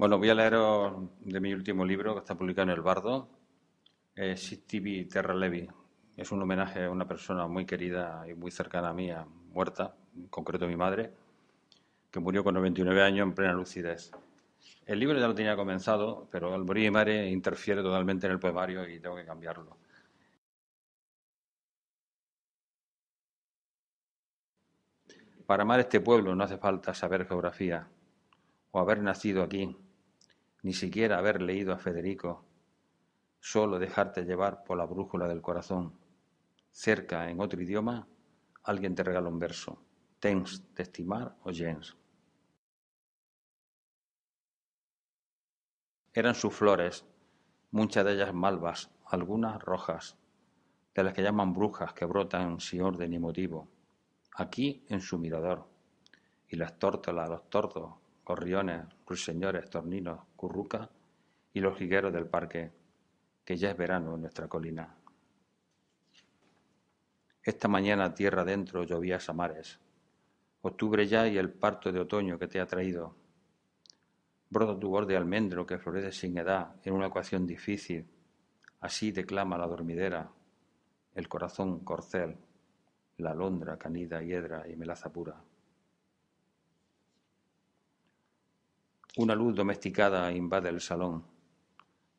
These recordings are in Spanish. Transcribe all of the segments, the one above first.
Bueno, voy a leer de mi último libro que está publicado en El Bardo, eh, TV Terra Levi. Es un homenaje a una persona muy querida y muy cercana a mí, muerta, en concreto mi madre, que murió con 99 años en plena lucidez. El libro ya lo tenía comenzado, pero el morir y mare interfiere totalmente en el poemario y tengo que cambiarlo. Para amar este pueblo no hace falta saber geografía o haber nacido aquí ni siquiera haber leído a Federico, solo dejarte llevar por la brújula del corazón. Cerca, en otro idioma, alguien te regala un verso. Tens de estimar o gens. Eran sus flores, muchas de ellas malvas, algunas rojas, de las que llaman brujas que brotan sin orden ni motivo, aquí en su mirador, y las tórtolas, los tordos, gorriones, ruiseñores, torninos, currucas y los jigueros del parque, que ya es verano en nuestra colina. Esta mañana tierra adentro llovía a Octubre ya y el parto de otoño que te ha traído. Brota tu borde almendro que florece sin edad en una ecuación difícil. Así declama la dormidera, el corazón corcel, la alondra canida hiedra y melaza pura. Una luz domesticada invade el salón,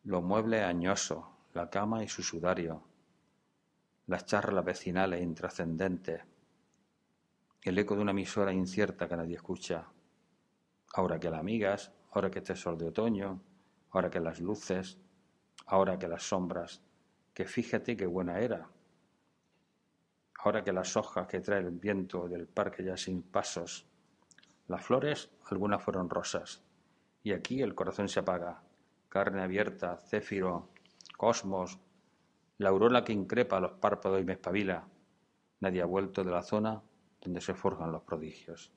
los muebles añosos, la cama y su sudario, las charlas vecinales intrascendentes, el eco de una emisora incierta que nadie escucha, ahora que las amigas, ahora que este sol de otoño, ahora que las luces, ahora que las sombras, que fíjate qué buena era, ahora que las hojas que trae el viento del parque ya sin pasos, las flores, algunas fueron rosas, y aquí el corazón se apaga. Carne abierta, céfiro, cosmos, la aurora que increpa los párpados y me espabila. Nadie ha vuelto de la zona donde se forjan los prodigios.